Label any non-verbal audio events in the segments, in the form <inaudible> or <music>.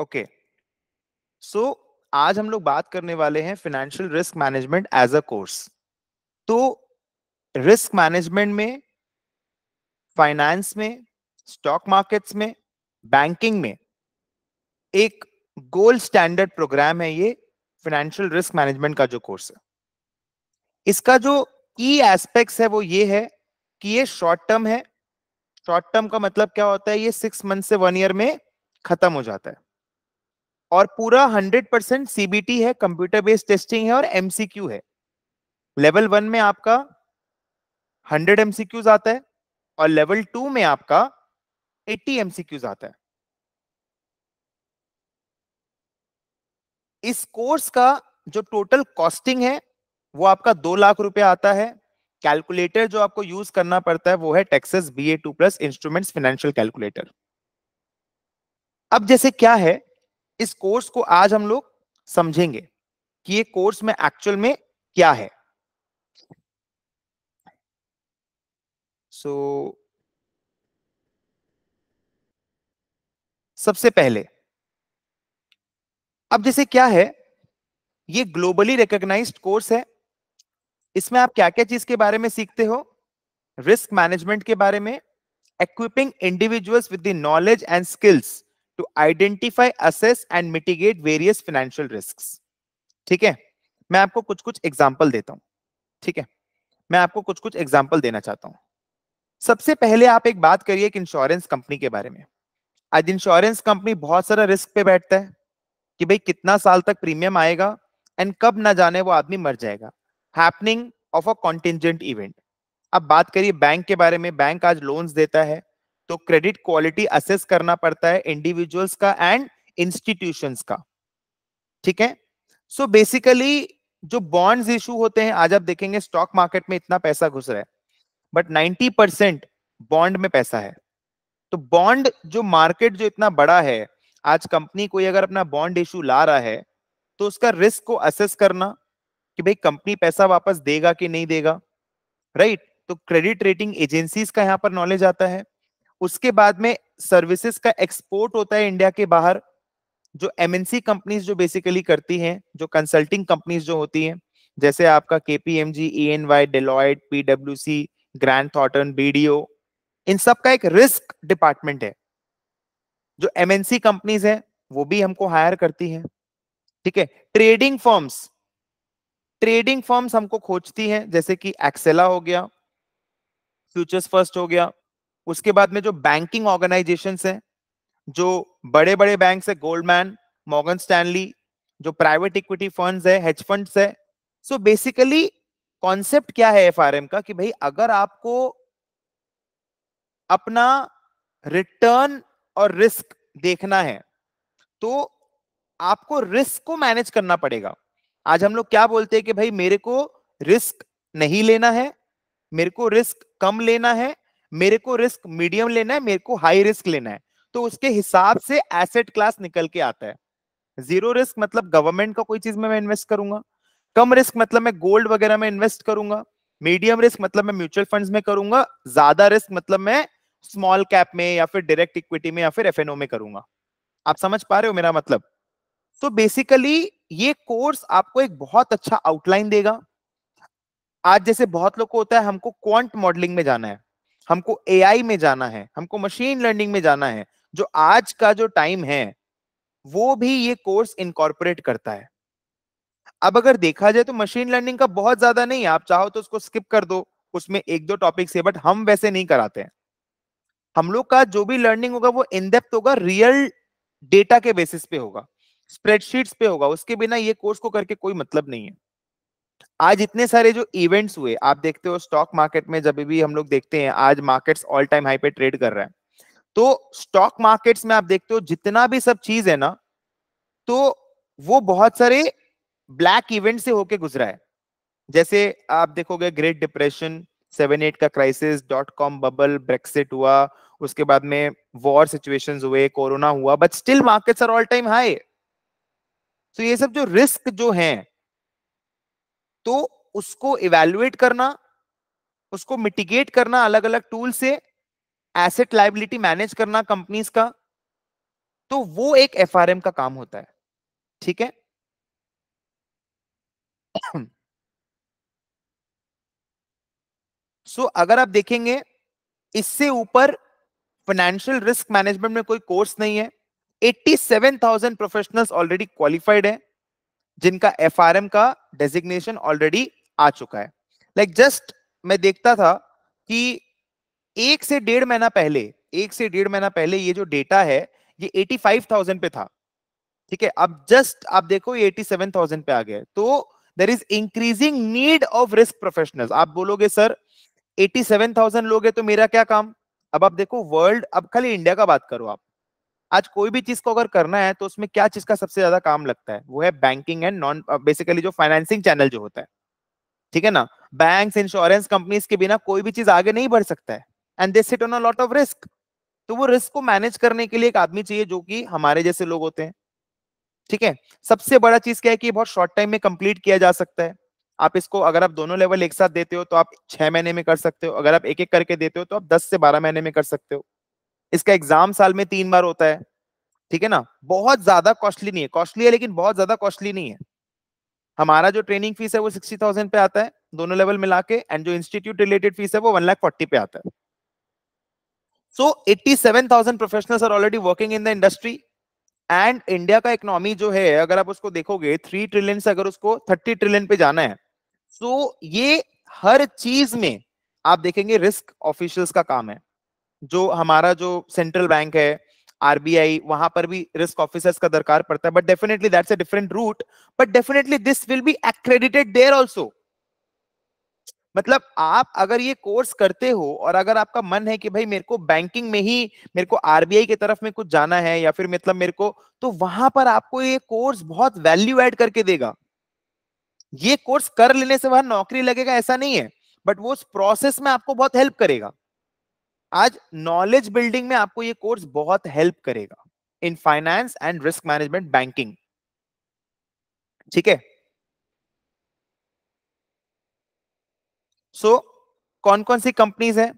Okay so आज हम लोग बात करने वाले हैं financial risk management as a course तो रिस्क मैनेजमेंट में फाइनेंस में स्टॉक मार्केट्स में बैंकिंग में एक गोल्ड स्टैंडर्ड प्रोग्राम है ये फाइनेंशियल रिस्क मैनेजमेंट का जो कोर्स है इसका जो की एस्पेक्ट्स है वो ये है कि ये शॉर्ट टर्म है शॉर्ट टर्म का मतलब क्या होता है ये सिक्स मंथ से वन ईयर में खत्म हो जाता है और पूरा 100 परसेंट सीबीटी है कंप्यूटर बेस्ड टेस्टिंग है और एमसीक्यू है लेवल वन में आपका 100 एमसीक्यूज आता है और लेवल टू में आपका 80 एमसीक्यूज आता है इस कोर्स का जो टोटल कॉस्टिंग है वो आपका दो लाख रुपए आता है कैलकुलेटर जो आपको यूज करना पड़ता है वो है Texas B A two plus instrument financial calculator अब जैसे क्या है इस कोर्स को आज हम लोग समझेंगे कि ये कोर्स में एक्चुअल में क्या है सो so, सबसे पहले अब जैसे क्या है ये ग्लोबली रिकॉग्नाइज्ड कोर्स है इसमें आप क्या क्या चीज के बारे में सीखते हो रिस्क मैनेजमेंट के बारे में equipping individuals with the knowledge and to identify assess and mitigate various financial risks ठीक है मैं आपको कुछ कुछ एग्जाम्पल देता हूँ ठीक है मैं आपको कुछ कुछ एग्जाम्पल देना चाहता हूँ सबसे पहले आप एक बात करिए एक इंश्योरेंस कंपनी के बारे में आज इंश्योरेंस कंपनी बहुत सारा रिस्क पे बैठता है कि भाई कितना साल तक प्रीमियम आएगा एंड कब ना जाने वो आदमी मर जाएगा happening of a contingent event अब बात करिए बैंक के बारे में बैंक आज लोन्स देता है तो क्रेडिट क्वालिटी असेस करना पड़ता है इंडिविजुअल्स का एंड इंस्टीट्यूशंस का ठीक है सो so बेसिकली जो बॉन्ड्स इशू होते हैं आज आप देखेंगे स्टॉक मार्केट में इतना पैसा घुस रहा है बट 90 परसेंट बॉन्ड में पैसा है तो बॉन्ड जो मार्केट जो इतना बड़ा है आज कंपनी कोई अगर अपना बॉन्ड इशू ला रहा है तो उसका रिस्क को असेस करना कि भाई कंपनी पैसा वापस देगा कि नहीं देगा राइट right? तो क्रेडिट रेटिंग एजेंसीज का यहां पर नॉलेज आता है उसके बाद में सर्विसेज का एक्सपोर्ट होता है इंडिया के बाहर जो एमएनसी कंपनीज जो बेसिकली करती हैं जो कंसल्टिंग कंपनीज जो होती हैं जैसे आपका केपीएमजी ईएनवाई डेलॉयट सी ग्रैंड थॉटन बीडीओ इन सब का एक रिस्क डिपार्टमेंट है जो एमएनसी कंपनीज है वो भी हमको हायर करती है ठीक है ट्रेडिंग फॉर्म्स ट्रेडिंग फॉर्म्स हमको खोजती हैं जैसे कि एक्सेला हो गया फ्यूचर्स फर्स्ट हो गया उसके बाद में जो बैंकिंग ऑर्गेनाइजेशन है जो बड़े बड़े बैंक है गोल्डमैन मॉर्गन स्टैनली जो प्राइवेट इक्विटी फंड्स है हेज फंड्स है सो बेसिकली कॉन्सेप्ट क्या है एफआरएम का कि भाई अगर आपको अपना रिटर्न और रिस्क देखना है तो आपको रिस्क को मैनेज करना पड़ेगा आज हम लोग क्या बोलते हैं कि भाई मेरे को रिस्क नहीं लेना है मेरे को रिस्क कम लेना है मेरे को रिस्क मीडियम लेना है मेरे को हाई रिस्क लेना है तो उसके हिसाब से एसेट क्लास निकल के आता है जीरो रिस्क मतलब गवर्नमेंट का कोई चीज में मैं इन्वेस्ट करूंगा कम रिस्क मतलब मैं गोल्ड वगैरह में इन्वेस्ट करूंगा मीडियम रिस्क मतलब मैं म्यूचुअल फंड्स में करूंगा ज्यादा रिस्क मतलब मैं स्मॉल कैप में या फिर डायरेक्ट इक्विटी में या फिर एफएनओ में करूंगा आप समझ पा रहे हो मेरा मतलब तो बेसिकली ये कोर्स आपको एक बहुत अच्छा आउटलाइन देगा आज जैसे बहुत लोग को होता है हमको क्वांट मॉडलिंग में जाना है हमको एआई में जाना है हमको मशीन लर्निंग में जाना है जो आज का जो टाइम है वो भी ये कोर्स इनकॉर्पोरेट करता है अब अगर देखा जाए तो मशीन लर्निंग का बहुत ज्यादा नहीं है आप चाहो तो उसको स्किप कर दो उसमें एक दो टॉपिक्स है बट हम वैसे नहीं कराते हैं हम लोग का जो भी लर्निंग होगा वो इनडेप्थ होगा रियल डेटा के बेसिस पे होगा स्प्रेडशीट्स पे होगा उसके बिना ये कोर्स को करके कोई मतलब नहीं है आज इतने सारे जो इवेंट्स हुए आप देखते हो स्टॉक मार्केट में जब भी हम लोग देखते हैं आज मार्केट्स ऑल टाइम हाई पे ट्रेड कर रहा है तो स्टॉक मार्केट्स में आप देखते हो जितना भी सब चीज है ना तो वो बहुत सारे ब्लैक इवेंट से होके गुजरा है जैसे आप देखोगे ग्रेट डिप्रेशन सेवन एट का crisis dot com bubble Brexit हुआ उसके बाद में वॉर सिचुएशन हुए कोरोना हुआ but still markets are all time high तो ये सब जो रिस्क जो हैं तो उसको इवेल्युएट करना उसको मिटिगेट करना अलग अलग टूल से एसेट लाइबिलिटी मैनेज करना कंपनीज का तो वो एक एफ का काम होता है ठीक है सो <clears throat> so, अगर आप देखेंगे इससे ऊपर फाइनेंशियल रिस्क मैनेजमेंट में कोई कोर्स नहीं है 87,000 प्रोफेशनल्स ऑलरेडी क्वालिफाइड है जिनका एफ का डेजिग्नेशन ऑलरेडी आ चुका है लाइक like जस्ट मैं देखता था कि एक से डेढ़ महीना पहले एक से डेढ़ महीना पहले ये जो डेटा है ये 85,000 पे था ठीक है अब जस्ट आप देखो ये 87,000 पे आ गया तो there is increasing need of risk professional आप बोलोगे सर 87,000 लोग है तो मेरा क्या काम अब आप देखो वर्ल्ड अब खाली इंडिया का बात करो आप आज कोई भी चीज को अगर करना है तो उसमें क्या चीज का सबसे ज्यादा काम लगता है वो है बैंकिंग एंड नॉन बेसिकली जो फाइनेंसिंग चैनल जो होता है ठीक है ना बैंक इंश्योरेंस कंपनीज के बिना कोई भी चीज आगे नहीं बढ़ सकता है and they sit on a lot of risk तो वो रिस्क को मैनेज करने के लिए एक आदमी चाहिए जो कि हमारे जैसे लोग होते हैं ठीक है सबसे बड़ा चीज क्या है कि बहुत शॉर्ट टाइम में कंप्लीट किया जा सकता है आप इसको अगर आप दोनों लेवल एक साथ देते हो तो आप छह महीने में कर सकते हो अगर आप एक एक करके देते हो तो आप दस से बारह महीने में कर सकते हो इसका एग्जाम साल में तीन बार होता है ठीक है ना बहुत ज्यादा कॉस्टली नहीं है कॉस्टली है लेकिन बहुत ज्यादा कॉस्टली नहीं है हमारा जो ट्रेनिंग फीस है वो सिक्सटी थाउजेंड पे आता है दोनों लेवल मिला के एंड जो इंस्टीट्यूट रिलेटेड फीस है वो वन लाख फोर्टी पे आता है so eighty seven thousand professional are already working in the industry and India का इकोनॉमी जो है अगर आप उसको देखोगे थ्री ट्रिलियन से अगर उसको थर्टी ट्रिलियन पे जाना है so, ये हर चीज में आप देखेंगे रिस्क ऑफिशियल्स का काम है जो हमारा जो सेंट्रल बैंक है आरबीआई वहां पर भी रिस्क ऑफिसर्स का दरकार पड़ता है but definitely that's a different route but definitely this will be accredited there also मतलब आप अगर ये कोर्स करते हो और अगर आपका मन है कि भाई मेरे को बैंकिंग में ही मेरे को आरबीआई की तरफ में कुछ जाना है या फिर मतलब मेरे को तो वहां पर आपको ये कोर्स बहुत वैल्यू एड करके देगा ये कोर्स कर लेने से वहां नौकरी लगेगा ऐसा नहीं है बट वो उस प्रोसेस में आपको बहुत हेल्प करेगा आज नॉलेज बिल्डिंग में आपको ये कोर्स बहुत हेल्प करेगा in finance and risk management banking ठीक है सो कौन कौन सी कंपनीज है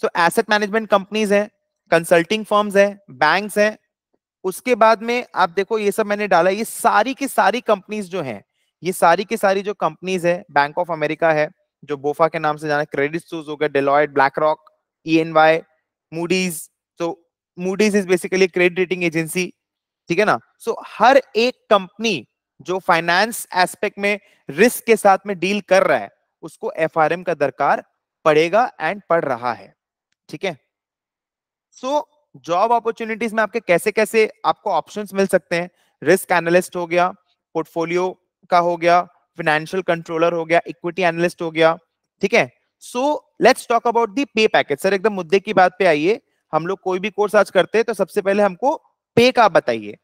सो एसेट मैनेजमेंट कंपनीज है कंसल्टिंग फॉर्म्स है बैंक्स है उसके बाद में आप देखो ये सब मैंने डाला ये सारी की सारी कंपनीज जो हैं ये सारी की सारी जो कंपनीज है बैंक ऑफ अमेरिका है जो बोफा के नाम से जाना क्रेडिट सूज हो गया Deloitte BlackRock E Moody's. Moody's Moody's Moody's is basically credit rating agency ठीक है ना सो so, हर एक कंपनी जो फाइनेंस एस्पेक्ट में रिस्क के साथ में डील कर रहा है उसको एफ का दरकार पड़ेगा एंड पड़ रहा है ठीक है सो जॉब अपॉर्चुनिटीज में आपके कैसे कैसे आपको ऑप्शंस मिल सकते हैं रिस्क एनालिस्ट हो गया पोर्टफोलियो का हो गया फाइनेंशियल कंट्रोलर हो गया इक्विटी एनालिस्ट हो गया ठीक है so let's talk about the pay package sir एकदम मुद्दे की बात पे आइए हम लोग कोई भी कोर्स आज करते हैं तो सबसे पहले हमको पे का बताइए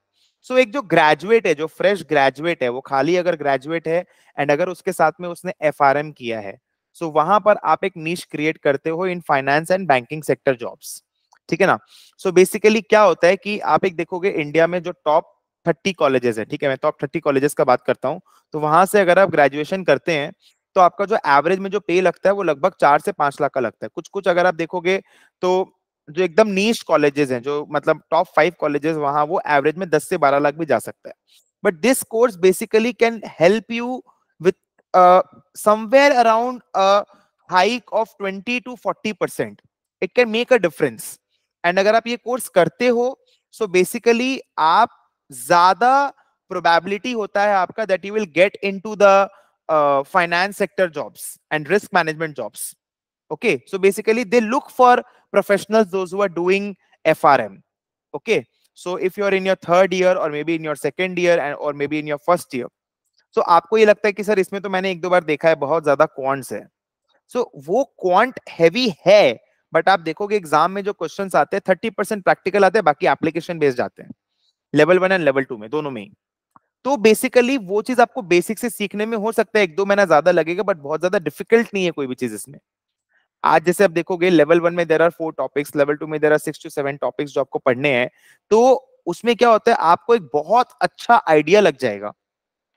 सो so, एक जो ग्रेजुएट है जो फ्रेश ग्रेजुएट है वो खाली अगर ग्रेजुएट है एंड अगर उसके साथ में उसने एफ किया है सो so, वहां पर आप एक नीच क्रिएट करते हो in finance and banking sector jobs ठीक है ना सो so, बेसिकली क्या होता है कि आप एक देखोगे इंडिया में जो टॉप थर्टी कॉलेजेस है ठीक है मैं टॉप थर्टी कॉलेजेस का बात करता हूँ तो वहां से अगर आप ग्रेजुएशन करते हैं तो आपका जो एवरेज में जो पे लगता है वो लगभग चार से पांच लाख का लगता है कुछ कुछ अगर आप देखोगे तो जो एकदम नीच कॉलेजेस हैं जो मतलब टॉप फाइव कॉलेजेस वहां वो एवरेज में दस से बारह लाख भी जा सकता है but this course basically can help you with somewhere around hike of twenty to forty percent it can make a difference and अगर आप ये कोर्स करते हो सो so बेसिकली आप ज्यादा प्रोबेबिलिटी होता है आपका that you will get into the uh, finance sector jobs and risk management jobs. Okay, so basically they look for professionals, those who are doing FRM. Okay, so if you are in your third year or maybe in your second year and or maybe in your first year, so aapko ye lagta hai ki sir isme to maine ek do bar dekha hai bahut zyada quants hai so, wo quant heavy hai but आप देखोगे exam में जो questions आते हैं 30 percent practical आते हैं बाकी application based आते हैं level one and level two में दोनों में ही तो बेसिकली वो चीज आपको बेसिक से सीखने में हो सकता है एक दो महीना ज्यादा लगेगा बट बहुत ज्यादा डिफिकल्ट नहीं है कोई भी चीज इसमें आज जैसे आप देखोगे लेवल वन में there are four topics level two में there are six to seven topics जो आपको पढ़ने हैं तो उसमें क्या होता है आपको एक बहुत अच्छा आइडिया लग जाएगा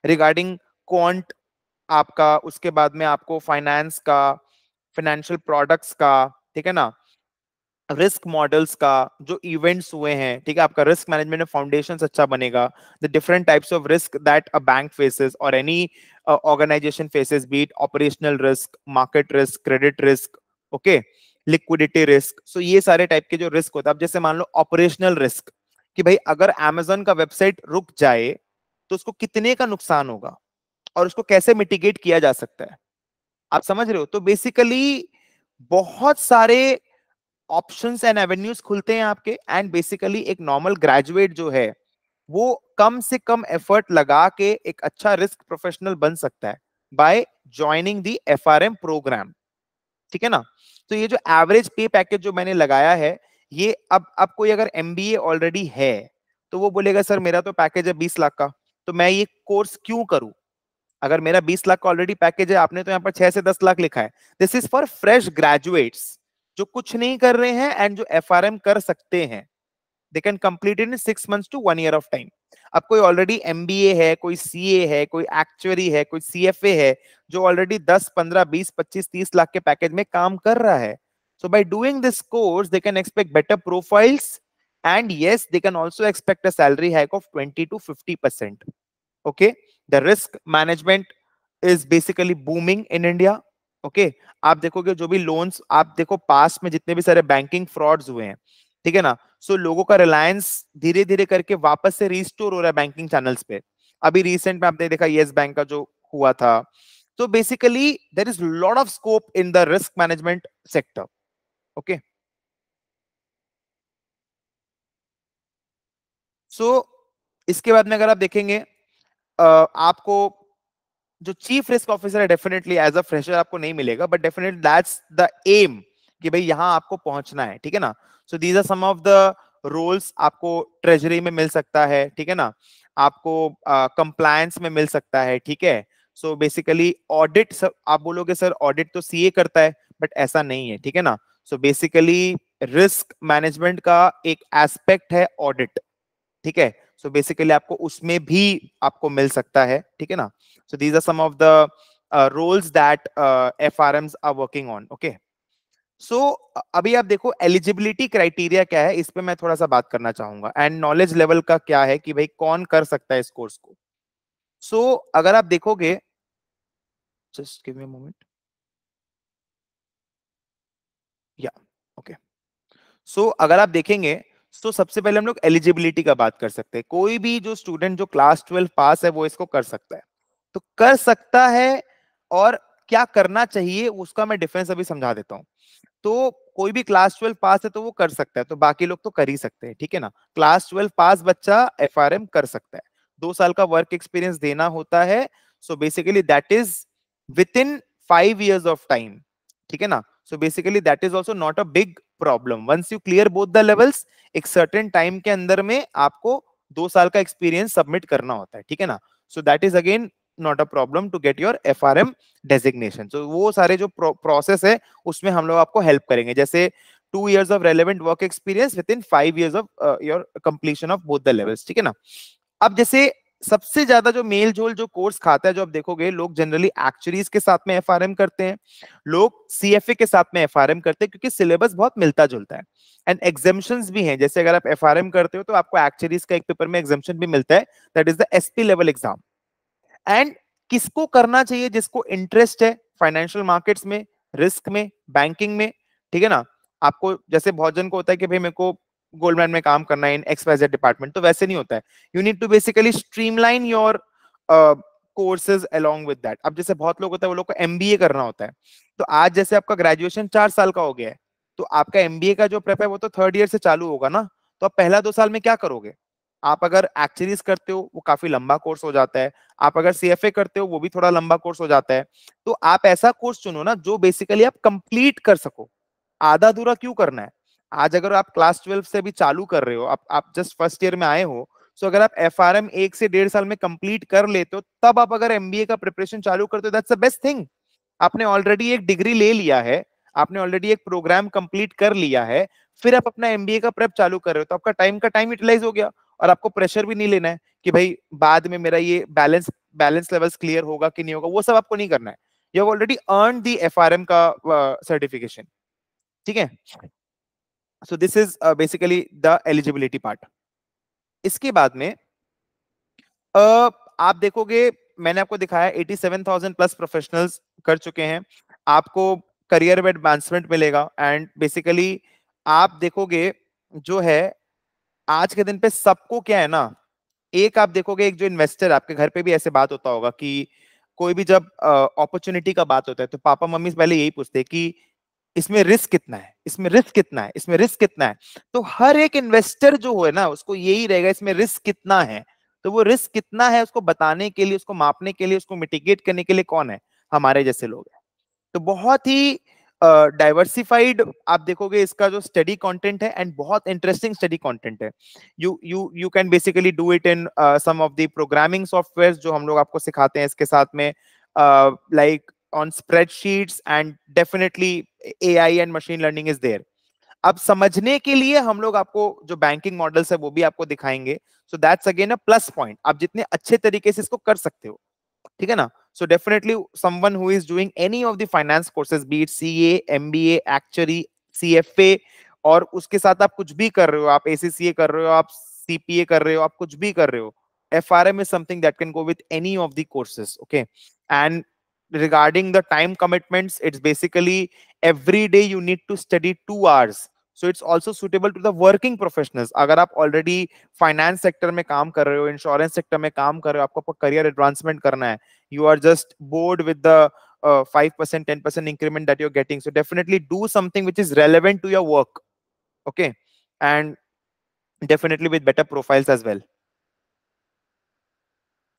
रिगार्डिंग क्वांट आपका उसके बाद में आपको फाइनेंस का फाइनेंशियल प्रोडक्ट्स का ठीक है ना रिस्क मॉडल्स का जो इवेंट्स हुए हैं ठीक है आपका रिस्क मैनेजमेंट फाउंडेशन अच्छा बनेगा the different types of risk that a bank faces और any organization faces be it operational risk market risk credit risk okay liquidity risk so ये सारे टाइप के जो रिस्क होते हैं अब जैसे मान लो ऑपरेशनल रिस्क कि भाई अगर एमेजोन का वेबसाइट रुक जाए तो उसको कितने का नुकसान होगा और उसको कैसे मिटिगेट किया जा सकता है आप समझ रहे हो तो बेसिकली बहुत सारे ऑप्शंस एंड एवेन्यूज खुलते हैं आपके एंड बेसिकली एक नॉर्मल ग्रेजुएट जो है वो कम से कम एफर्ट लगा के एक अच्छा रिस्क प्रोफेशनल बन सकता है by joining the F program ठीक है ना तो ये जो एवरेज पे पैकेज जो मैंने लगाया है ये अब अब कोई अगर एम ऑलरेडी है तो वो बोलेगा सर मेरा तो पैकेज है बीस लाख का तो मैं ये कोर्स क्यों करूं अगर मेरा बीस लाख का ऑलरेडी पैकेज है आपने तो यहाँ पर छह से दस लाख लिखा है this is for fresh graduates जो कुछ नहीं कर रहे हैं एंड जो एफ कर सकते हैं they can complete in six months to one year of time अब कोई ऑलरेडी एम है कोई सी है कोई एक्चुअरी है कोई सी है जो ऑलरेडी दस पंद्रह बीस पच्चीस तीस लाख के पैकेज में काम कर रहा है so by doing this course they can expect better profiles and yes they can also expect a salary hike of 20 to 50 percent okay the risk management is basically booming in india okay आप देखोगे जो भी loans आप देखो पास में जितने भी सारे बैंकिंग फ्रॉड्स हुए हैं ठीक है ना सो so, लोगों का रिलायंस धीरे धीरे करके वापस से रिस्टोर हो रहा है बैंकिंग चैनल्स पे अभी रिसेंट में आपने देखा येस बैंक का जो हुआ था तो basically there is lot of scope in the risk management sector okay so इसके बाद में अगर आप देखेंगे आपको जो चीफ रिस्क ऑफिसर है डेफिनेटली एज अ फ्रेशर आपको नहीं मिलेगा but definitely that's the aim कि भाई यहाँ आपको पहुंचना है ठीक है ना so these are some of the roles आपको ट्रेजरी में मिल सकता है ठीक है ना आपको कंप्लायंस uh, में मिल सकता है ठीक है सो बेसिकली ऑडिट आप बोलोगे सर ऑडिट तो सीए करता है बट ऐसा नहीं है ठीक है ना सो बेसिकली रिस्क मैनेजमेंट का एक एस्पेक्ट है ऑडिट ठीक है सो so बेसिकली आपको उसमें भी आपको मिल सकता है ठीक है ना so these are some of the roles that F R Ms are working on okay so अभी आप देखो एलिजिबिलिटी क्राइटेरिया क्या है इस पर मैं थोड़ा सा बात करना चाहूंगा एंड नॉलेज लेवल का क्या है कि भाई कौन कर सकता है इस कोर्स को सो so, अगर आप देखोगे जस्ट गिव मी मोमेंट या ओके सो अगर आप देखेंगे तो सबसे पहले हम लोग एलिजिबिलिटी का बात कर सकते हैं कोई भी जो स्टूडेंट जो क्लास ट्वेल्व पास है वो इसको कर सकता है तो कर सकता है और क्या करना चाहिए उसका मैं डिफरेंस अभी समझा देता हूँ तो कोई भी क्लास ट्वेल्व पास है तो वो कर सकता है तो बाकी लोग तो कर ही सकते हैं ठीक है ना क्लास ट्वेल्व पास बच्चा एफ कर सकता है दो साल का वर्क एक्सपीरियंस देना होता है so basically that is within five years of time ठीक है ना so basically that is also not a big problem once you clear both the levels एक सर्टेन टाइम के अंदर में आपको दो साल का एक्सपीरियंस सबमिट करना होता है ठीक है ना so that is again not a problem to get your F R M designation so वो सारे जो प्रोसेस है उसमें हम लोग आपको हेल्प करेंगे जैसे two years of relevant work experience within five years of your completion of both the levels ठीक है ना अब जैसे सबसे ज्यादा जो मेल झोल जो कोर्स खाता है जो आप देखोगे लोग जनरली एक्चुअरीज के साथ में एफ करते हैं लोग सी के साथ में एफ करते हैं क्योंकि सिलेबस बहुत मिलता जुलता है एंड एग्जामेशन भी हैं जैसे अगर आप एफ करते हो तो आपको एक्चुअरीज का एक पेपर में एग्जामेशन भी मिलता है that is the SP level exam and किसको करना चाहिए जिसको इंटरेस्ट है फाइनेंशियल मार्केट्स में रिस्क में बैंकिंग में ठीक है ना आपको जैसे बहुत जन को होता है कि भाई मेरे को गोल्डमैन में काम करना है in X Y Z department तो वैसे नहीं होता है you need to basically streamline your courses along with that अब जैसे बहुत लोग होता है वो लोग को एम करना होता है तो आज जैसे आपका ग्रेजुएशन चार साल का हो गया है तो आपका एम का जो प्रेप है वो तो थर्ड ईयर से चालू होगा ना तो आप पहला दो साल में क्या करोगे आप अगर एक्चुअलीज करते हो वो काफी लंबा कोर्स हो जाता है आप अगर सी करते हो वो भी थोड़ा लंबा कोर्स हो जाता है तो आप ऐसा कोर्स चुनो ना जो बेसिकली आप कंप्लीट कर सको आधा अधूरा क्यों करना है आज अगर आप क्लास ट्वेल्व से भी चालू कर रहे हो आप आप जस्ट फर्स्ट ईयर में आए हो सो अगर आप एफ आर एम एक से डेढ़ साल में कंप्लीट कर लेते हो तब आप अगर एमबीए का प्रिपरेशन चालू करते हो दैट्स द बेस्ट थिंग आपने ऑलरेडी एक डिग्री ले लिया है आपने ऑलरेडी एक प्रोग्राम कंप्लीट कर लिया है फिर आप अपना एमबीए का प्रेप चालू कर रहे हो तो आपका टाइम का टाइम यूटिलाइज हो गया और आपको प्रेशर भी नहीं लेना है कि भाई बाद में मेरा ये बैलेंस बैलेंस लेवल्स क्लियर होगा कि नहीं होगा वो सब आपको नहीं करना है you have already earn the FRM का सर्टिफिकेशन uh, ठीक है so this is basically the eligibility part इसके बाद में uh, आप देखोगे मैंने आपको दिखाया 87,000 प्लस प्रोफेशनल्स कर चुके हैं आपको करियर में एडवांसमेंट मिलेगा एंड बेसिकली आप देखोगे जो है आज के दिन पे सबको क्या है ना एक आप देखोगे एक जो इन्वेस्टर आपके घर पे भी ऐसे बात होता होगा कि कोई भी जब अपॉर्चुनिटी का बात होता है तो पापा मम्मी पहले यही पूछते कि इसमें रिस्क कितना है इसमें रिस्क कितना है इसमें रिस्क कितना है तो हर एक इन्वेस्टर जो है ना उसको यही रहेगा इसमें रिस्क कितना है तो वो रिस्क कितना है उसको बताने के लिए उसको मापने के लिए उसको मिटिगेट करने के लिए कौन है हमारे जैसे लोग हैं तो बहुत ही डाइवर्सिफाइड uh, आप देखोगे इसका जो स्टडी कंटेंट है एंड बहुत इंटरेस्टिंग स्टडी कंटेंट है you you you can basically do it in some of the programming softwares जो हम लोग आपको सिखाते हैं इसके साथ में like uh, on spreadsheets and definitely AI and machine learning is there. अब समझने के लिए हम लोग आपको जो बैंकिंग मॉडल्स है वो भी आपको दिखाएंगे so that's again a plus point आप जितने अच्छे तरीके से इसको कर सकते हो ठीक है ना so definitely someone who is doing any of the finance courses be it CA C actuary A और उसके साथ आप कुछ भी कर रहे हो आप ए कर रहे हो आप सीपीए कर रहे हो आप कुछ भी कर रहे हो M is something that can go with any of the courses okay and regarding the time commitments it's basically every day you need to study 2 hours so it's also suitable to the working professionals अगर आप already finance sector में काम कर रहे हो insurance sector में काम कर रहे हो आपको career advancement करना है you are just bored with the 5% uh, 10% increment that you're getting so definitely do something which is relevant to your work okay and definitely with better profiles as well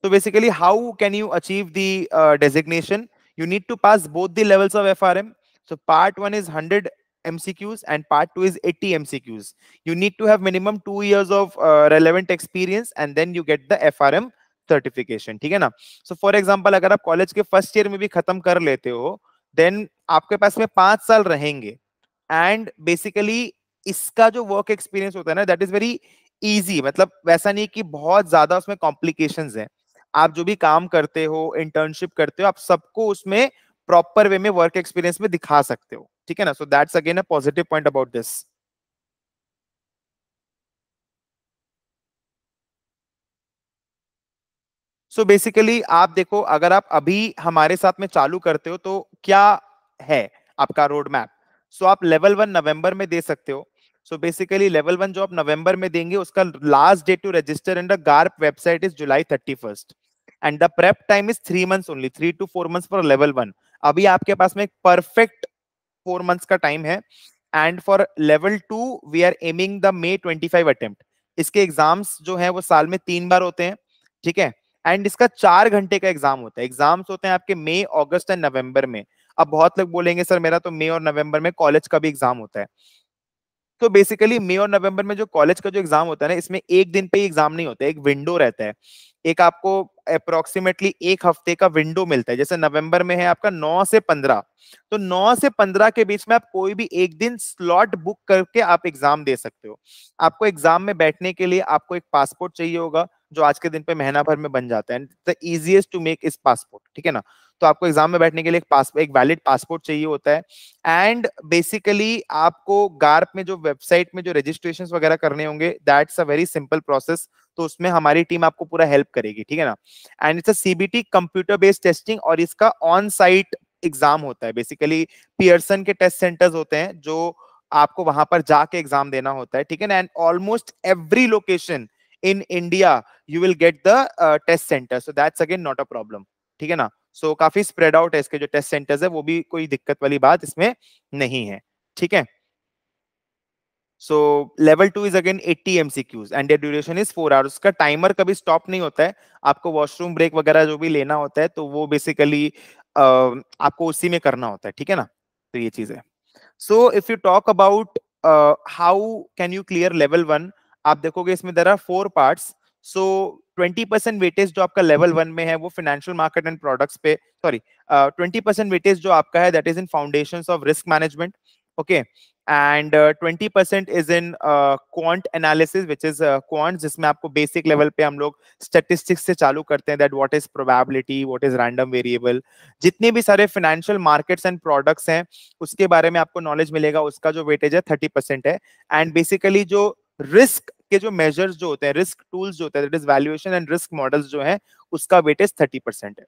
So basically, how can you achieve the uh, designation? You need to pass both the levels of FRM. So part one is 100 MCQs and part two is 80 MCQs. You need to have minimum two years of uh, relevant experience and then you get the FRM certification ठीक है ना so for example अगर आप college के first year में भी खत्म कर लेते हो देन आपके पास में पांच साल रहेंगे एंड बेसिकली इसका जो वर्क एक्सपीरियंस होता है ना दैट इज वेरी इजी मतलब वैसा नहीं कि बहुत ज्यादा उसमें कॉम्प्लिकेशंस हैं आप जो भी काम करते हो इंटर्नशिप करते हो आप सबको उसमें प्रॉपर वे में वर्क एक्सपीरियंस में दिखा सकते हो ठीक है ना so that's again a positive point about this so basically आप देखो अगर आप अभी हमारे साथ में चालू करते हो तो क्या है आपका रोड मैप सो आप लेवल वन नवंबर में दे सकते हो सो बेसिकली लेवल वन जो आप नवंबर में देंगे उसका last date to register in the GARP website is July thirty first and the prep time is three months only three to four months for level one अभी आपके पास में perfect four months का टाइम है and for level two we are aiming the May twenty five attempt इसके exams जो है वो साल में तीन बार होते हैं ठीक है एंड इसका चार घंटे का एग्जाम होता है एग्जाम्स होते हैं आपके मई अगस्त एंड नवंबर में अब बहुत लोग बोलेंगे सर मेरा तो मई और नवंबर में कॉलेज का भी एग्जाम होता है तो बेसिकली मई और नवंबर में जो कॉलेज का जो एग्जाम होता है ना इसमें एक दिन पे एग्जाम नहीं होता है एक विंडो रहता है एक आपको अप्रोक्सीमेटली एक हफ्ते का विंडो मिलता है जैसे नवंबर में है आपका 9 से 15 तो 9 से 15 के बीच में आप कोई भी एक दिन स्लॉट बुक करके आप एग्जाम दे सकते हो आपको एग्जाम में बैठने के लिए आपको एक पासपोर्ट चाहिए होगा जो आज के दिन पे महीना भर में बन जाता है easiest to make is passport ठीक है ना तो आपको एग्जाम में बैठने के लिए एक पास एक वैलिड पासपोर्ट चाहिए होता है एंड बेसिकली आपको गार्प में जो वेबसाइट में जो रजिस्ट्रेशन वगैरह करने होंगे that's a very simple process तो उसमें हमारी टीम आपको पूरा हेल्प करेगी ठीक है ना and it's a CBT computer based testing और इसका ऑन साइट एग्जाम होता है बेसिकली पियर्सन के टेस्ट सेंटर्स होते हैं जो आपको वहां पर जाके एग्जाम देना होता है ठीक है ना and almost every location in India you will get the test centre so that's again not a problem ठीक है ना सो so, काफी स्प्रेड आउट है इसके जो टेस्ट सेंटर्स है वो भी कोई दिक्कत वाली बात इसमें नहीं है ठीक है so level two is again 80 MCQs and duration is four hours का टाइमर कभी स्टॉप नहीं होता है आपको वॉशरूम ब्रेक वगैरह जो भी लेना होता है तो वो बेसिकली uh, आपको उसी में करना होता है ठीक है ना तो ये चीज है so if you talk about how can you clear level one आप देखोगे इसमें there are four parts so twenty percent weightage जो आपका लेवल वन में है वो फाइनेंशियल मार्केट एंड प्रोडक्ट्स पे सॉरी ट्वेंटी परसेंट वेटेज जो आपका है that is in foundation of risk management okay and twenty percent is in quant analysis which is quant जिसमें आपको बेसिक लेवल पे हम लोग स्टेटिस्टिक्स से चालू करते हैं that what is probability what is random variable जितने भी सारे फाइनेंशियल मार्केट्स एंड प्रोडक्ट्स हैं उसके बारे में आपको नॉलेज मिलेगा उसका जो वेटेज है थर्टी परसेंट है एंड बेसिकली जो रिस्क के जो मेजर्स जो होते हैं रिस्क टूल्स जो होते हैं वैल्यूएशन एंड रिस्क मॉडल्स जो हैं उसका वेटेज 30% है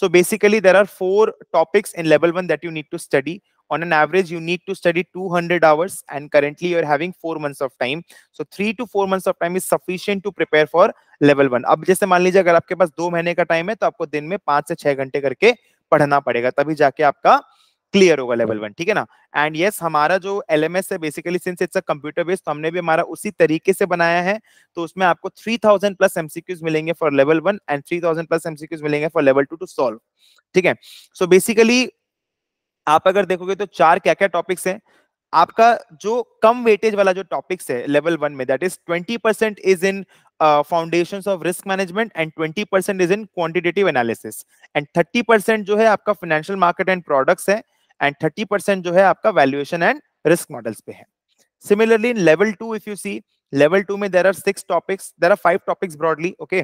so basically there are four topics in level 1 that you need to study on an average you need to study 200 hours and currently you having 4 months of time so 3 to 4 months of time is sufficient to prepare for level 1 अब जैसे मान लीजिए अगर आपके पास दो महीने का time है तो आपको दिन में पांच से छह घंटे करके पढ़ना पड़ेगा तभी जाके आपका क्लियर होगा लेवल वन हाँ। ठीक है ना एंड यस yes, हमारा जो एल एम एस है basically since it's a computer based तो हमने भी हमारा उसी तरीके से बनाया है तो उसमें आपको थ्री थाउजेंड प्लस एमसीक्यूज मिलेंगे for level one and three thousand plus MCQs मिलेंगे for level two to solve ठीक है सो बेसिकली आप अगर देखोगे तो चार क्या क्या टॉपिक्स हैं आपका जो कम वेटेज वाला जो टॉपिक्स है लेवल वन में that is twenty percent is in foundation of risk management and twenty percent is in quantitative analysis and thirty percent जो है आपका फाइनेंशियल मार्केट एंड प्रोडक्ट्स है एंड थर्टी परसेंट जो है आपका वैल्यूएशन एंड रिस्क मॉडल्स पे है similarly in level two if you see level two में there are six topics there are five topics broadly okay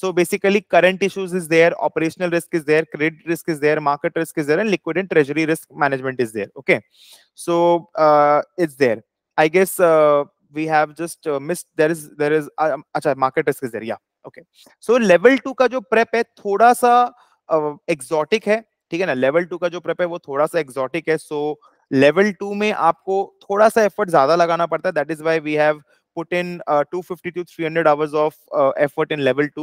so basically current issues is there operational risk is there credit risk is there market risk is there and liquid and treasury risk management is there okay so it's there I guess we have just miss there is there is अच्छा market risk is there या okay so level two का जो prep है थोड़ा सा exotic uh, है ठीक है ना लेवल टू का जो प्रेप है वो थोड़ा सा एक्सॉटिक है सो लेवल टू में आपको थोड़ा सा एफर्ट ज्यादा लगाना पड़ता है that is why we have put in uh, 250 to 300 hours of uh, effort in level 2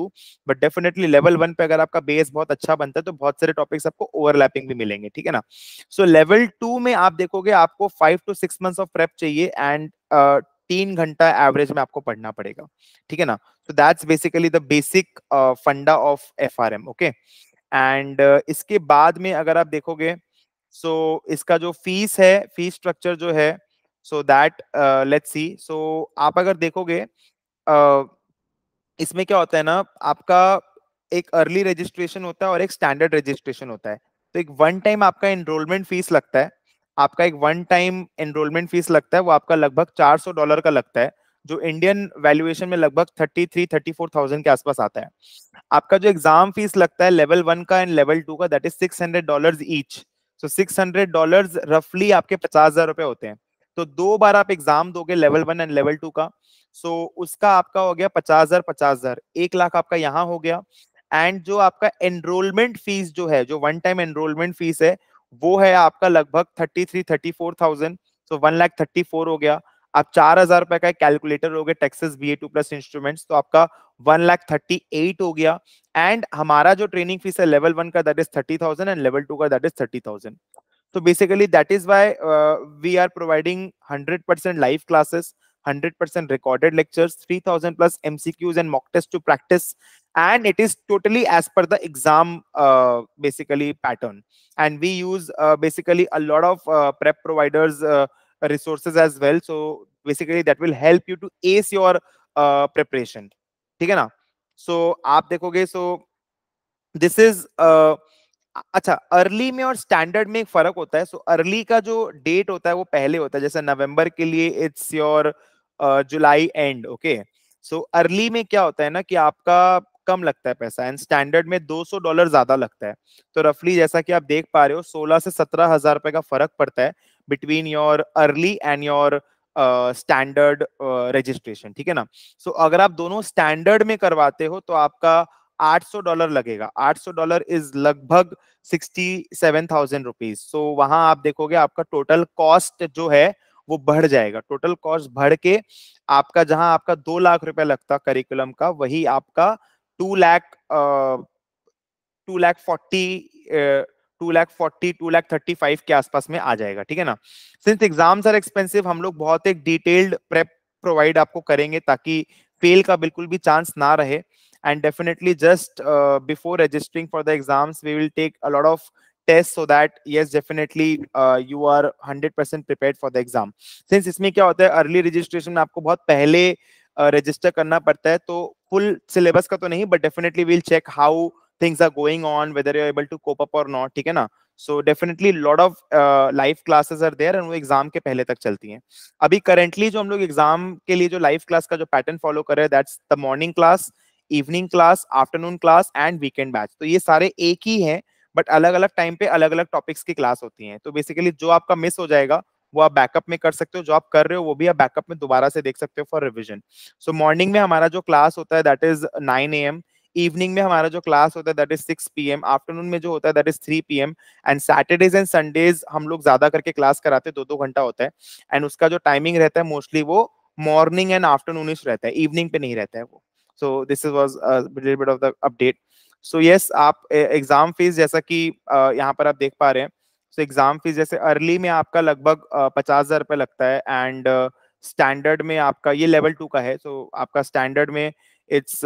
but definitely level mm-hmm. पे अगर आपका बेस बहुत अच्छा बनता है तो बहुत सारे टॉपिक्स आपको ओवरलैपिंग भी मिलेंगे ठीक है ना सो लेवल टू में आप देखोगे आपको five two six months of prep चाहिए एंड uh, तीन घंटा एवरेज में आपको पढ़ना पड़ेगा ठीक है ना so that's basically the basic funda of F okay and इसके बाद में अगर आप देखोगे सो so, इसका जो फीस है फीस स्ट्रक्चर जो है सो दैट लेट्स सी सो आप अगर देखोगे uh, इसमें क्या होता है ना आपका एक अर्ली रजिस्ट्रेशन होता है और एक स्टैंडर्ड रजिस्ट्रेशन होता है तो एक वन टाइम आपका एनरोलमेंट फीस लगता है आपका एक वन टाइम एनरोलमेंट फीस लगता है वो आपका लगभग 400 डॉलर का लगता है जो इंडियन वैल्यूएशन में लगभग thirty three thirty four thousand के आसपास आता है आपका जो एग्जाम फीस लगता है लेवल वन का एंड लेवल टू का that is six hundred dollar each so six hundred dollar रफली आपके पचास हजार रुपए होते हैं तो दो बार आप एग्जाम दोगे level one and level two का सो so, उसका आपका हो गया पचास हजार पचास हजार एक लाख आपका यहाँ हो गया एंड जो आपका एनरोलमेंट फीस जो है जो वन टाइम एनरोलमेंट फीस है वो है आपका लगभग thirty three thirty four thousand so one lakh thirty four हो गया आप चार हजार रुपए का कैलकुलेटर हो गए Texas B A two plus instrument तो आपका वन लाख थर्टी एट हो गया एंड हमारा जो ट्रेनिंग फीस है लेवल वन का that is thirty thousand and level two का दैट इज थर्टी थाउजेंड तो basically that is why we are providing hundred percent live classes 100% recorded lectures 3000 plus mcqs and mock tests to practice and it is totally as per the exam uh, basically pattern and we use uh, basically a lot of uh, prep providers uh, resources as well so basically that will help you to ace your uh, preparation ठीक है ना सो aap आप देखोगे so this is अच्छा early में और standard में एक फर्क होता है सो so, अर्ली का जो डेट होता है वो पहले होता है जैसे नवंबर के लिए it's your July and okay so early में क्या होता है ना कि आपका कम लगता है पैसा एंड स्टैंडर्ड में 200 डॉलर ज्यादा लगता है तो रफली जैसा कि आप देख पा रहे हो 16 से सत्रह हजार रुपए का फर्क पड़ता है between your early and your standard registration ठीक है ना सो so, अगर आप दोनों स्टैंडर्ड में करवाते हो तो आपका 800 डॉलर लगेगा 800 डॉलर इज लगभग 67,000 रुपीस सो वहां आप देखोगे आपका टोटल कॉस्ट जो है वो बढ़ जाएगा टोटल कॉस्ट बढ़ के आपका जहां आपका दो लाख रुपए लगता करिकुलम का वही आपका two lakh two lakh forty two lakh forty two lakh thirty five के आसपास में आ जाएगा ठीक है ना सिंस एग्जाम्स आर एक्सपेंसिव हम लोग बहुत एक डिटेल्ड प्रेप प्रोवाइड आपको करेंगे ताकि फेल का बिल्कुल भी चांस ना रहे and definitely just before registering for the exams we will take take a lot of tests so that yes definitely uh, you are 100% prepared for the exam इसमें क्या होता है अर्ली रजिस्ट्रेशन में आपको बहुत पहले रजिस्टर uh, करना पड़ता है तो फुल सिलेबस का तो नहीं but definitely will check how things are going on whether you're able to cope up or not ठीक na so definitely lot of uh, live classes are there and wo exam ke pehle tak chalti hain अभी currently jo hum log exam ke liye jo live class ka jo pattern follow कर rahe हैं that's the morning class evening class afternoon class and weekend batch to ye sare ek hi है but अलग अलग time पे अलग अलग topics की class होती हैं तो बेसिकली जो आपका मिस हो जाएगा वो आप बैकअप में कर सकते हो जो आप कर रहे हो वो भी आप बैकअप में दोबारा से देख सकते हो फॉर रिविजन सो मॉर्निंग में हमारा जो क्लास होता है that is nine A M evening में हमारा जो क्लास होता है that is six P M afternoon में जो होता है that is three P M and Saturdays and Sundays हम लोग ज्यादा करके क्लास कराते दो दो घंटा होता है एंड उसका जो टाइमिंग रहता है मोस्टली वो मॉर्निंग एंड आफ्टरनून आफ्टरनूनिश रहता है इवनिंग पे नहीं रहता है वो so this is was bit of the update so yes आप एग्जाम फीस जैसा कि uh, यहाँ पर आप देख पा रहे हैं सो एग्जाम फीस जैसे अर्ली में आपका लगभग पचास हजार रुपये लगता है एंड स्टैंडर्ड में आपका ये लेवल टू का है सो so, आपका स्टैंडर्ड में इट्स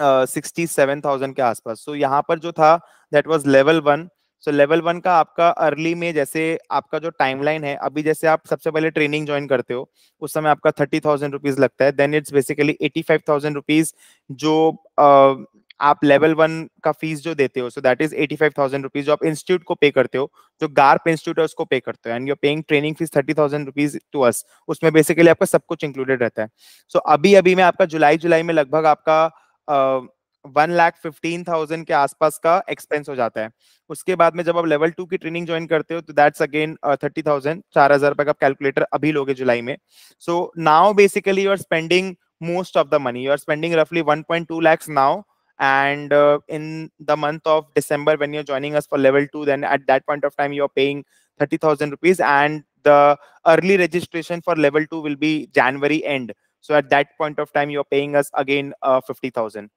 सिक्सटी सेवन थाउजेंड के आसपास सो so, यहाँ पर जो था that was level one so level one का आपका अर्ली में जैसे आपका जो टाइमलाइन है अभी जैसे आप सबसे पहले ट्रेनिंग ज्वाइन करते हो उस समय आपका थर्टी थाउजेंड रुपीज लगता है then it's basically eighty five thousand rupees जो uh, आप लेवल वन का फीस जो देते हो so that is eighty five thousand rupees जो आप इंस्टीट्यूट को पे करते हो जो गार्प इंस्टीट्यूट है उसको पे करते हो and you're paying training fees thirty thousand rupees to us उसमें बेसिकली आपका सब कुछ इंक्लूडेड रहता है सो so, अभी अभी में आपका जुलाई जुलाई में लगभग आपका वन लाख फिफ्टीन थाउजेंड के आसपास का एक्सपेंस हो जाता है उसके बाद में जब आप लेवल टू की ट्रेनिंग ज्वाइन करते हो तो दैट्स अगेन थर्टी थाउजेंड चार हजार रुपए का कैलकुलेटर अभी लोगे जुलाई में so now basically you are spending most of the money you are spending रफली one point two lakhs now and in the month of December when you are joining us for level two then at that point of time you are paying thirty thousand rupees and the early registration for level two will be January and So at that point of time, you're paying us again uh, 50,000.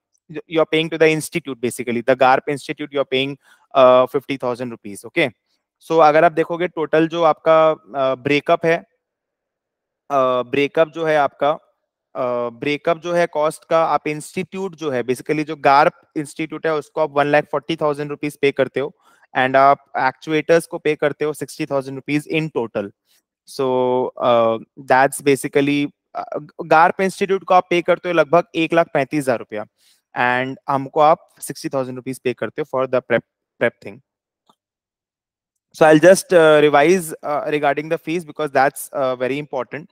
You're paying to the institute basically, the GARP institute, you're paying uh, 50,000 rupees. Okay. So so, अगर आप देखोगे total जो आपका breakup uh, है breakup uh, जो है आपका breakup uh, जो है कॉस्ट का आप इंस्टीट्यूट जो है बेसिकली जो गार्प इंस्टीट्यूट है उसको आप one lakh forty thousand rupees pay करते हो एंड आप एक्चुएटर्स को पे करते हो sixty thousand rupees in total so that's basically GARP institute को आप पे करते हो लगभग एक लाख पैंतीस हजार रुपया एंड हमको आप सिक्सटी थाउजेंड रुपीज पे करते हो for the prep prep thing so i'll just uh, revise uh, regarding the fees because that's uh, very important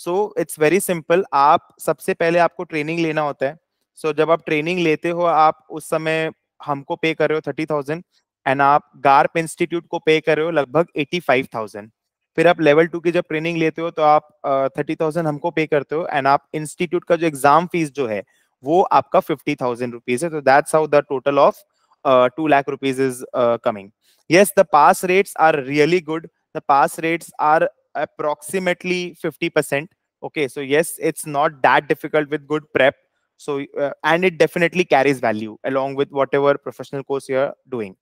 so आप सबसे पहले आपको ट्रेनिंग लेना होता है सो so, जब आप ट्रेनिंग लेते हो आप उस समय हमको पे कर रहे हो थर्टी थाउजेंड एंड आप गार्प इंस्टीट्यूट को पे कर रहे हो लगभग एटी फाइव थाउजेंड फिर आप लेवल टू की जब ट्रेनिंग लेते हो तो आप थर्टी थाउजेंड हमको पे करते हो एंड आप इंस्टीट्यूट का जो एग्जाम फीस जो है वो आपका फिफ्टी थाउजेंड रुपीज है तो that's how the total of two lakh rupees is coming yes the pass rates are really good the pass rates are approximately fifty percent okay so yes it's not that difficult with good prep so and it definitely carries value along with whatever professional course you are doing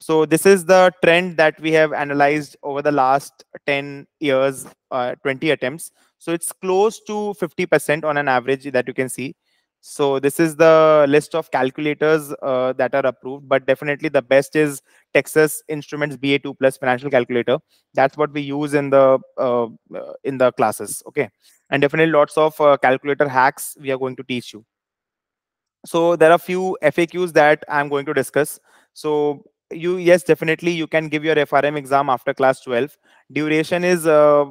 so this is the trend that we have analyzed over the last 10 years, uh, 20 attempts. So it's close to 50% on an average that you can see. So this is the list of calculators uh, that are approved, but definitely the best is Texas Instruments BA2 Plus Financial Calculator. That's what we use in the uh, uh in the classes. Okay, and definitely lots of uh, calculator hacks we are going to teach you. So there are a few FAQs that I'm going to discuss. So you yes definitely you can give your frm exam after class 12 duration is uh,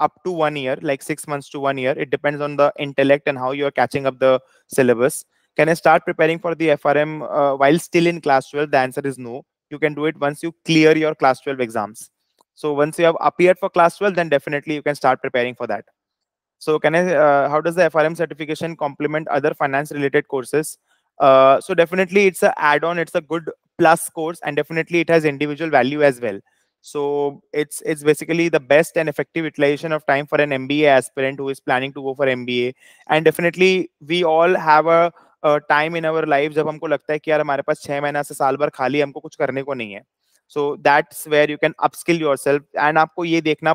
up to one year like six months to one year it depends on the intellect and how you are catching up the syllabus can i start preparing for the frm uh, while still in class 12 the answer is no you can do it once you clear your class 12 exams so once you have appeared for class 12 then definitely you can start preparing for that so can i uh, how does the frm certification complement other finance related courses uh, so definitely it's a add-on it's a good plus scores and definitely it has individual value as well so it's it's basically the best and effective utilization of time for an mba aspirant who is planning to go for mba and definitely we all have a time in our lives जब हमको लगता है कि यार हमारे पास छह महीना से साल भर खाली हमको कुछ करने को नहीं है so that's where you can upskill yourself and आपको ये देखना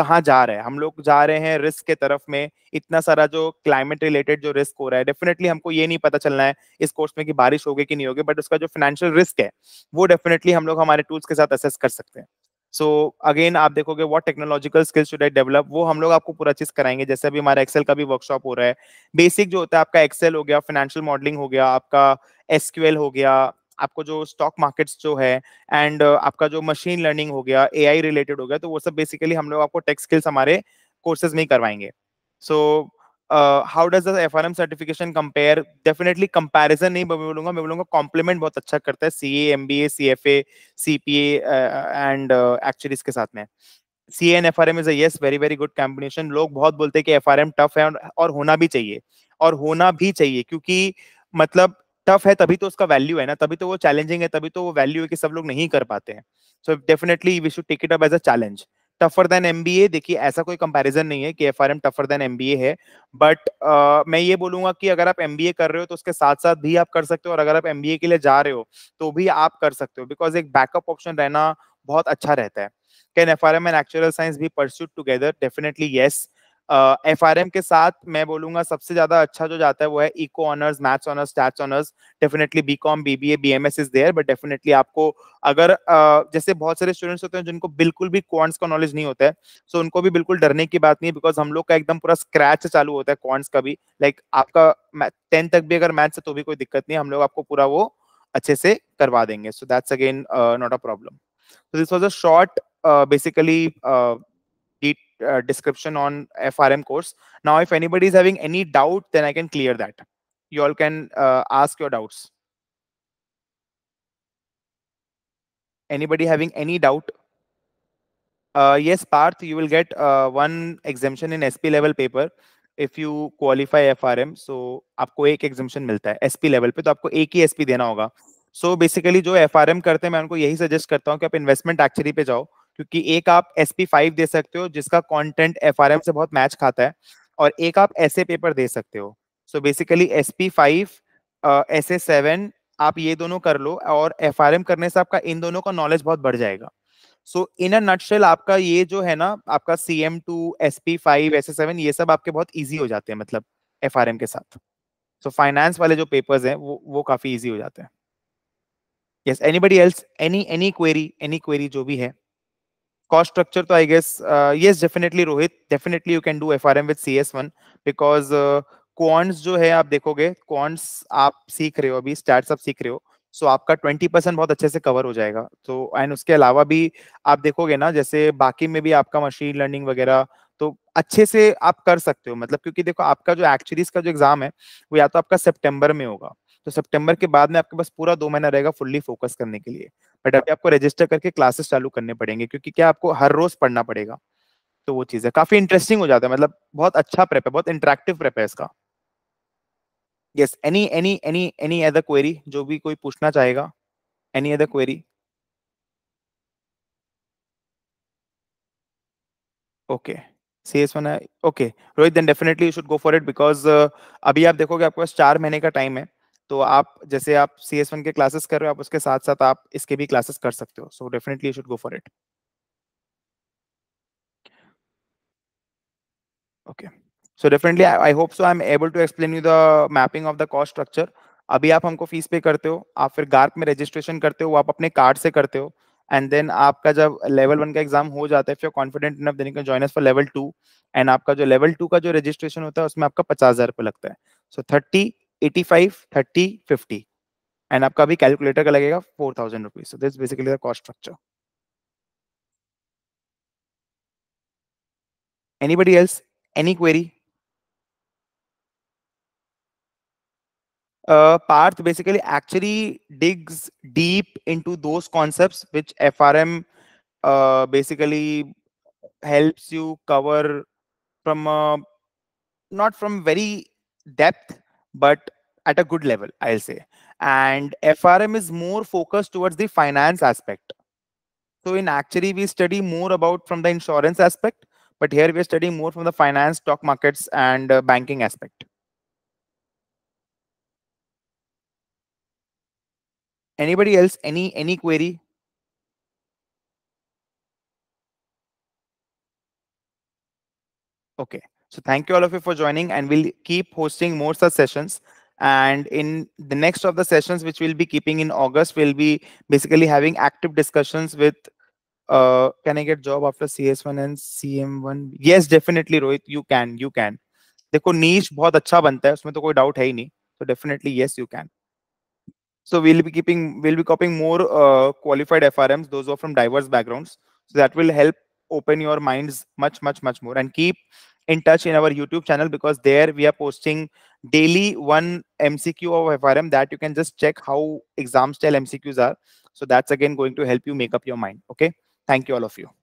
कहाँ जा रहे हैं हम लोग जा रहे हैं रिस्क के तरफ में इतना सारा जो क्लाइमेट रिलेटेड जो रिस्क हो रहा है डेफिनेटली हमको ये नहीं पता चलना है इस कोर्स में कि बारिश होगी कि नहीं होगी बट उसका जो फाइनेंशियल रिस्क है वो डेफिनेटली हम लोग हमारे टूल्स के साथ असेस कर सकते हैं सो so, अगेन आप देखोगे what technological skills should I develop वो हम लोग आपको पूरा चीज कराएंगे जैसे अभी हमारा एक्सेल का भी वर्कशॉप हो रहा है बेसिक जो होता है आपका एक्सेल हो गया फाइनेंशियल मॉडलिंग हो गया आपका एसक्यूएल हो गया आपको जो स्टॉक मार्केट्स जो है एंड uh, आपका जो मशीन लर्निंग हो गया ए रिलेटेड हो गया तो वो सब बेसिकली हम लोग आपको टेक स्किल्स हमारे कोर्सेज में ही करवाएंगे so how does F R M certification compare definitely comparison नहीं मैं बोलूंगा मैं बोलूंगा कॉम्प्लीमेंट बहुत अच्छा करता है C A M B A C F A C P A and actually इसके साथ में C N F R M is as very very good combination लोग बहुत बोलते हैं कि एफ आर एम टफ है और होना भी चाहिए और होना भी चाहिए क्योंकि मतलब टफ है तभी तो उसका वैल्यू है ना तभी तो वो चैलेंजिंग है तभी तो वो वैल्यू है कि सब लोग नहीं कर पाते हैं so definitely we should take it up as a challenge tougher than M देखिए ऐसा कोई कंपेरिजन नहीं है कि F R M tougher than M है बट uh, मैं ये बोलूंगा कि अगर आप एम कर रहे हो तो उसके साथ साथ भी आप कर सकते हो और अगर आप एम के लिए जा रहे हो तो भी आप कर सकते हो बिकॉज एक बैकअप ऑप्शन रहना बहुत अच्छा रहता है can F R M and actual science भी pursued together definitely yes F R M के साथ मैं बोलूंगा सबसे ज्यादा अच्छा जो जाता है वो है eco honours maths honours stats honours definitely B com B B A B M S is there but definitely आपको अगर uh, जैसे बहुत सारे स्टूडेंट्स होते हैं जिनको बिल्कुल भी क्वांट्स का नॉलेज नहीं होता है सो so उनको भी बिल्कुल डरने की बात नहीं बिकॉज हम लोग का एकदम पूरा स्क्रैच चालू होता है क्वांट्स का भी लाइक like, आपका टेंथ तक भी अगर मैथ्स है तो भी कोई दिक्कत नहीं हम लोग आपको पूरा वो अच्छे से करवा देंगे so that's again not a problem so this was a short basically complete uh, description on FRM course. Now, if anybody is having any doubt, then I can clear that. You all can uh, ask your doubts. Anybody having any doubt? Uh, yes, Parth, you will get uh, one exemption in SP level paper if you qualify FRM. So, आपको एक exemption मिलता है SP level पे तो आपको एक ही SP Dena होगा. So basically jo FRM करते हैं मैं उनको यही suggest करता हूँ कि आप investment actuary पे जाओ. क्योंकि एक आप एस फाइव दे सकते हो जिसका कॉन्टेंट एफ से बहुत मैच खाता है और एक आप ऐसे पेपर दे सकते हो so basically S P five S A seven आप ये दोनों कर लो और एफ करने से आपका इन दोनों का नॉलेज बहुत बढ़ जाएगा सो इन अ नटशेल आपका ये जो है ना आपका C M two S P five S A seven ये सब आपके बहुत ईजी हो जाते हैं मतलब एफ के साथ सो so, फाइनेंस वाले जो पेपर्स हैं वो वो काफी ईजी हो जाते हैं yes buddy else any any query any query जो भी है cost structure so तो i guess uh, yes definitely rohit definitely you can do frm with cs1 because uh, quants जो है आप देखोगे क्वांट्स आप सीख रहे हो अभी स्टैट्स आप सीख रहे हो सो so, आपका 20 परसेंट बहुत अच्छे से कवर हो जाएगा तो एंड उसके अलावा भी आप देखोगे ना जैसे बाकी में भी आपका मशीन लर्निंग वगैरह तो अच्छे से आप कर सकते हो मतलब क्योंकि देखो आपका जो एक्चुअरीज का जो एग्जाम है वो या तो आपका सितंबर में होगा तो सितंबर के बाद में आपके पास पूरा दो महीना रहेगा फुल्ली फोकस करने के लिए बट अभी आपको रजिस्टर करके क्लासेस चालू करने पड़ेंगे क्योंकि क्या आपको हर रोज पढ़ना पड़ेगा तो वो चीज़ है काफ़ी इंटरेस्टिंग हो जाता है मतलब बहुत अच्छा प्रेप है बहुत इंटरेक्टिव प्रेप है इसका yes any any any any other query जो भी कोई पूछना चाहेगा any other query okay C S one okay Rohit then definitely you should go for it because अभी आप देखोगे आपके पास चार महीने का टाइम है तो आप जैसे आप सी एस वन के क्लासेस कर रहे हो आप उसके साथ साथ आप इसके भी क्लासेस कर सकते हो so definitely should go for it okay so definitely I hope so I am able to explain you the mapping of the cost structure अभी आप हमको फीस पे करते हो आप फिर गार्प में रजिस्ट्रेशन करते हो आप अपने कार्ड से करते हो एंड देन आपका जब लेवल वन का एग्जाम हो जाता है फिर कॉन्फिडेंट इनफ देने का join for level two and आपका जो लेवल टू का जो रजिस्ट्रेशन होता है उसमें आपका पचास हजार रुपये लगता है सो थर्टी 85 30 50 एंड आपका भी कैलकुलेटर का लगेगा four thousand rupees so this basically the cost anybody else any query uh, Parth basically actually digs deep into those concepts which FRM uh, basically helps you cover from uh, not from very depth but at a good level, I'll say. And FRM is more focused towards the finance aspect. So in actually, we study more about from the insurance aspect, but here we're studying more from the finance, stock markets, and uh, banking aspect. Anybody else? Any any query? Okay. So thank you all of you for joining and we'll keep hosting more such sessions. And in the next of the sessions, which we'll be keeping in August, we'll be basically having active discussions with uh, can I get job after CS1 and CM1? Yes, definitely, Rohit. You can, you can. देखो नीच बहुत अच्छा बनता है उसमें तो कोई doubt है ही नहीं yes you can. So we'll be keeping, we'll be copying more uh, qualified एफआरएम्स those are from diverse backgrounds. So that will help open your minds much much much more and keep in touch in our YouTube channel because there we are posting daily one MCQ of FRM that you can just check how exam style MCQs are. So that's again going to help you make up your mind. Okay. Thank you all of you.